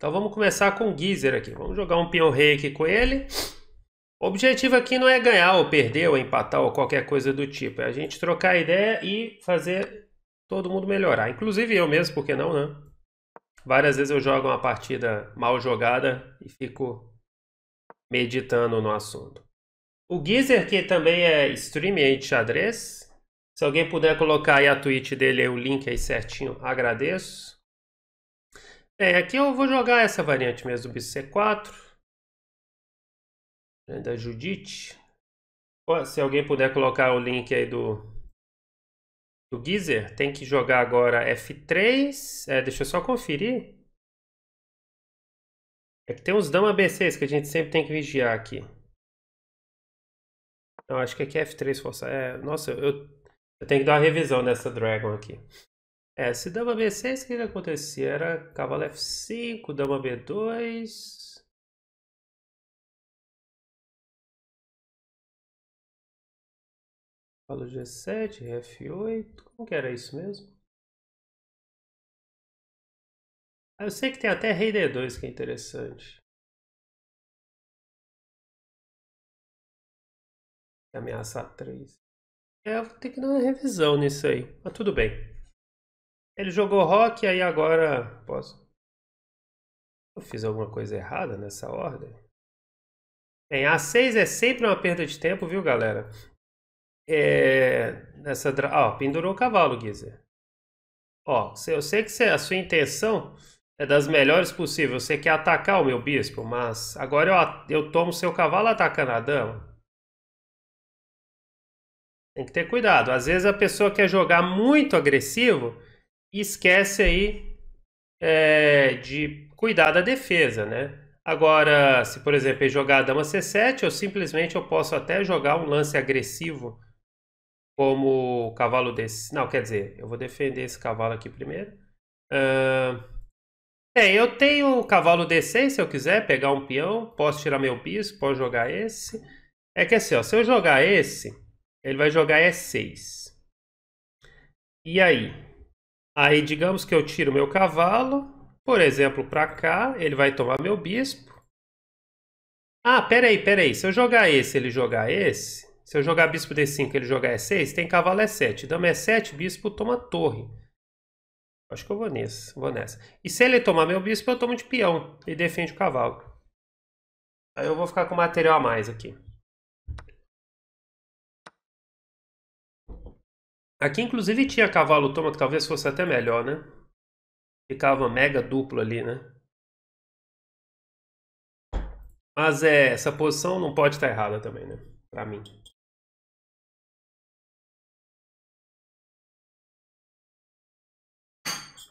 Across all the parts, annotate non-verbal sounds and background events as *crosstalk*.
Então vamos começar com o Geezer aqui. Vamos jogar um peão rei aqui com ele. O objetivo aqui não é ganhar ou perder ou empatar ou qualquer coisa do tipo. É a gente trocar ideia e fazer todo mundo melhorar. Inclusive eu mesmo, porque não, né? Várias vezes eu jogo uma partida mal jogada e fico meditando no assunto. O Geezer, que também é streamer de xadrez. Se alguém puder colocar aí a tweet dele, o link aí certinho, agradeço. Bem, é, aqui eu vou jogar essa variante mesmo, bispo C4. É da Judite. Se alguém puder colocar o link aí do, do Geezer, tem que jogar agora F3. É, deixa eu só conferir. É que tem uns dama B6 que a gente sempre tem que vigiar aqui. Não, acho que aqui é F3 força. É, nossa, eu, eu tenho que dar uma revisão nessa Dragon aqui. É, se dama b6, o que acontecia? Era cavalo f5, dama b2. Cavalo g7, f8. Como que era isso mesmo? Ah, eu sei que tem até rei d2 que é interessante. Ameaçar 3. É, eu vou ter que dar uma revisão nisso aí. Mas tudo bem. Ele jogou rock, aí agora. Posso? Eu fiz alguma coisa errada nessa ordem? Bem, A6 é sempre uma perda de tempo, viu, galera? É, nessa dra... Ó, pendurou o cavalo, Gizer. Ó, eu sei que a sua intenção é das melhores possíveis. Você quer atacar o meu bispo, mas agora eu, eu tomo seu cavalo atacando a dama. Tem que ter cuidado. Às vezes a pessoa quer jogar muito agressivo e esquece aí é, de cuidar da defesa, né? Agora, se por exemplo eu jogar a dama c7, eu simplesmente eu posso até jogar um lance agressivo como o cavalo desse. Não, quer dizer, eu vou defender esse cavalo aqui primeiro. Uh... É, eu tenho o cavalo d6 se eu quiser pegar um peão, posso tirar meu piso, posso jogar esse. É que assim, ó, se eu jogar esse, ele vai jogar e6. E aí? Aí digamos que eu tiro meu cavalo, por exemplo, para cá, ele vai tomar meu bispo. Ah, peraí, peraí, se eu jogar esse, ele jogar esse, se eu jogar bispo D5, ele jogar E6, tem cavalo E7, dama E7, bispo toma torre. Acho que eu vou nessa, vou nessa. E se ele tomar meu bispo, eu tomo de peão e defende o cavalo. Aí eu vou ficar com material a mais aqui. Aqui, inclusive, tinha cavalo toma, que talvez fosse até melhor, né? Ficava mega duplo ali, né? Mas é, essa posição não pode estar errada também, né? Pra mim.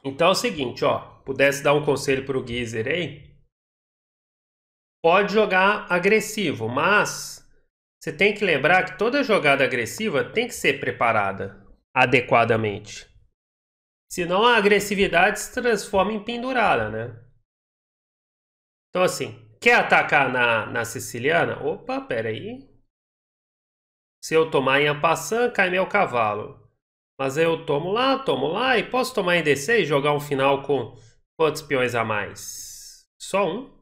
Então é o seguinte, ó. Pudesse dar um conselho pro Geezer aí. Pode jogar agressivo, mas você tem que lembrar que toda jogada agressiva tem que ser preparada adequadamente. Senão a agressividade se transforma em pendurada, né? Então assim, quer atacar na, na siciliana? Opa, peraí. Se eu tomar em Ampassan, cai meu cavalo. Mas eu tomo lá, tomo lá e posso tomar em D6 e jogar um final com quantos peões a mais? Só um?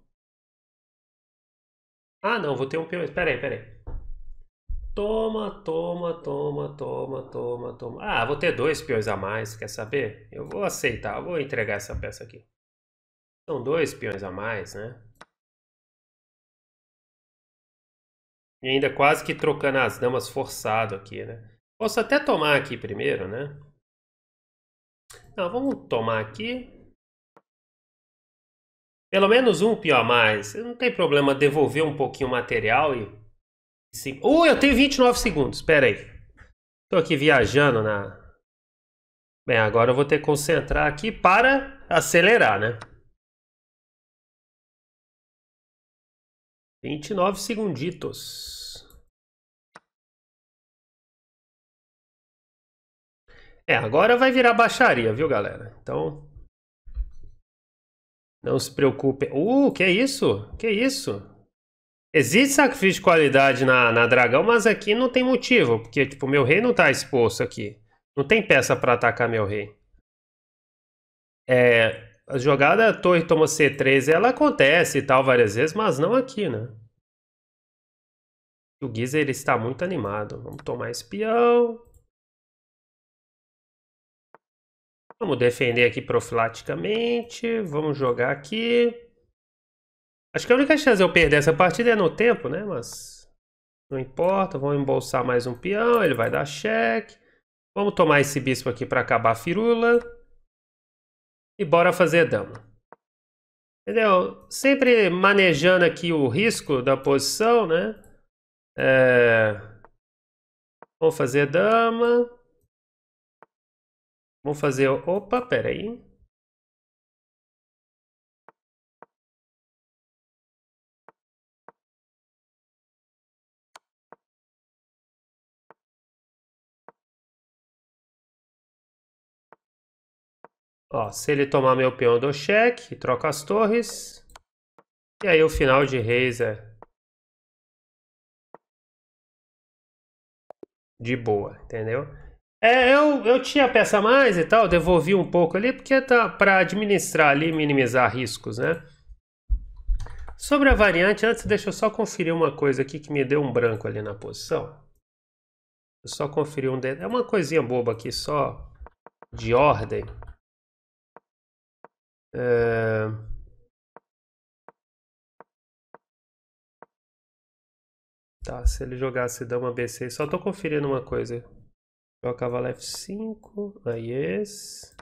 Ah, não, vou ter um peão. Peraí, peraí. Toma, toma, toma, toma, toma, toma. Ah, vou ter dois peões a mais, quer saber? Eu vou aceitar, eu vou entregar essa peça aqui. São dois peões a mais, né? E ainda quase que trocando as damas forçado aqui, né? Posso até tomar aqui primeiro, né? Não, vamos tomar aqui. Pelo menos um peão a mais. Não tem problema devolver um pouquinho o material e 5. Uh, eu tenho 29 segundos. Pera aí. Tô aqui viajando na. Bem, agora eu vou ter que concentrar aqui para acelerar, né? 29 segunditos. É, agora vai virar baixaria, viu, galera? Então. Não se preocupe. Uh, que isso? Que isso? Existe sacrifício de qualidade na, na dragão, mas aqui não tem motivo, porque tipo, meu rei não tá exposto aqui. Não tem peça para atacar meu rei. É, a jogada torre toma C3, ela acontece e tal várias vezes, mas não aqui, né? O Guiza ele está muito animado. Vamos tomar esse peão. Vamos defender aqui profilaticamente. Vamos jogar aqui. Acho que a única chance de eu perder essa partida é no tempo, né? Mas não importa, vamos embolsar mais um peão, ele vai dar cheque. Vamos tomar esse bispo aqui para acabar a firula. E bora fazer dama. Entendeu? Sempre manejando aqui o risco da posição, né? É... Vamos fazer dama. Vamos fazer... Opa, peraí. Ó, se ele tomar meu peão, eu dou cheque, troco as torres. E aí o final de reis é... De boa, entendeu? É, eu, eu tinha peça mais e tal, devolvi um pouco ali, porque tá para administrar ali minimizar riscos, né? Sobre a variante, antes deixa eu só conferir uma coisa aqui que me deu um branco ali na posição. Eu só conferi um... De... É uma coisinha boba aqui só, de ordem. É... Tá, se ele jogasse dama B6, só tô conferindo uma coisa. Joga cavalo F5, aí esse,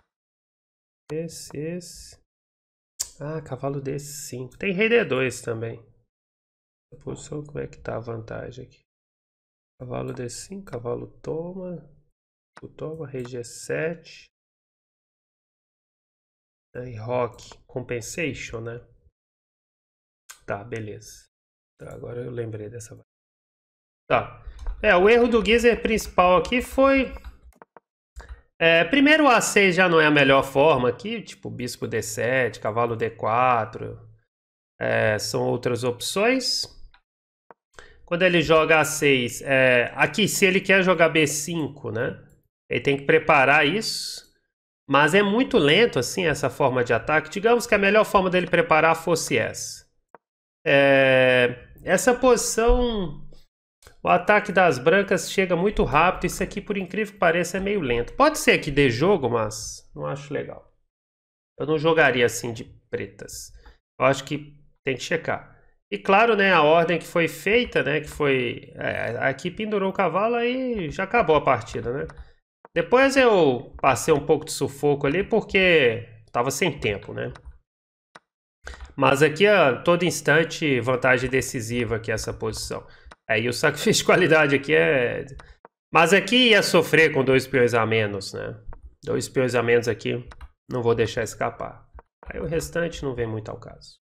esse, esse. Ah, cavalo D5. Tem rei D2 também. Posição, como é que tá a vantagem aqui? Cavalo D5, cavalo toma, tu toma, rei G7 rock compensation, né? Tá, beleza. Tá, agora eu lembrei dessa. Tá. É, o erro do Geezer principal aqui foi. É, primeiro, o A6 já não é a melhor forma aqui, tipo bispo D7, cavalo D4. É, são outras opções. Quando ele joga A6, é, aqui se ele quer jogar B5, né? Ele tem que preparar isso. Mas é muito lento, assim, essa forma de ataque. Digamos que a melhor forma dele preparar fosse essa. É... Essa posição... O ataque das brancas chega muito rápido. Isso aqui, por incrível que pareça, é meio lento. Pode ser que dê jogo, mas não acho legal. Eu não jogaria assim de pretas. Eu acho que tem que checar. E claro, né, a ordem que foi feita, né, que foi... É, aqui pendurou o cavalo e já acabou a partida, né? Depois eu passei um pouco de sufoco ali porque estava sem tempo, né? Mas aqui a todo instante vantagem decisiva aqui essa posição. Aí é, o *laughs* sacrifício de qualidade aqui é... Mas aqui ia sofrer com dois peões a menos, né? Dois peões a menos aqui, não vou deixar escapar. Aí o restante não vem muito ao caso.